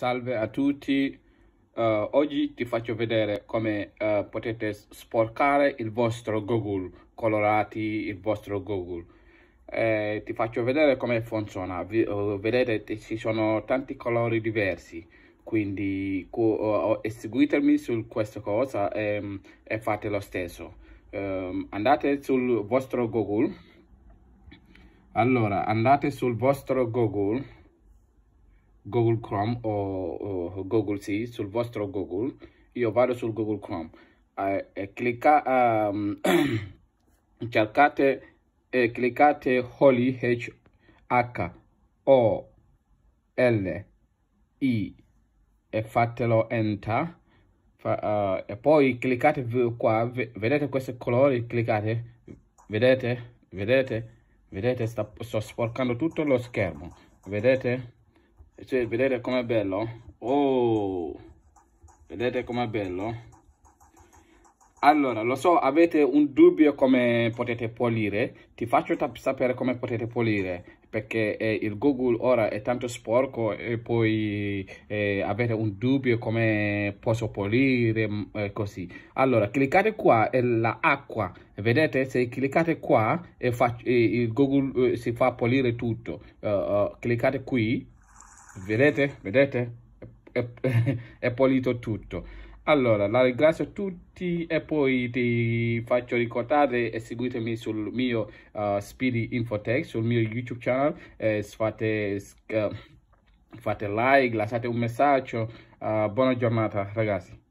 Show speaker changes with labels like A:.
A: Salve a tutti, uh, oggi ti faccio vedere come uh, potete sporcare il vostro Google, colorati il vostro Google. Eh, ti faccio vedere come funziona, Vi, uh, vedete ci sono tanti colori diversi, quindi seguitemi su questa cosa e, ehm, e fate lo stesso. Um, andate sul vostro Google, allora andate sul vostro Google Google Chrome o, o Google sì, sul vostro Google, io vado sul Google Chrome, eh, e clicca, um, cercate e eh, cliccate Holy H H O L I e fatelo enter Fa, uh, e poi cliccate qua vedete questi colori cliccate vedete vedete vedete sta, sto sporcando tutto lo schermo vedete cioè, vedete com'è bello oh vedete com'è bello allora lo so avete un dubbio come potete pulire ti faccio sapere come potete pulire perché eh, il Google ora è tanto sporco e poi eh, avete un dubbio come posso pulire mm, eh, così allora cliccate qua è l'acqua vedete se cliccate qua e eh, il Google eh, si fa pulire tutto uh, uh, cliccate qui vedete vedete è, è, è pulito tutto allora la ringrazio a tutti e poi ti faccio ricordare e seguitemi sul mio uh, Speedy Infotech sul mio YouTube channel eh, fate, uh, fate like lasciate un messaggio uh, buona giornata ragazzi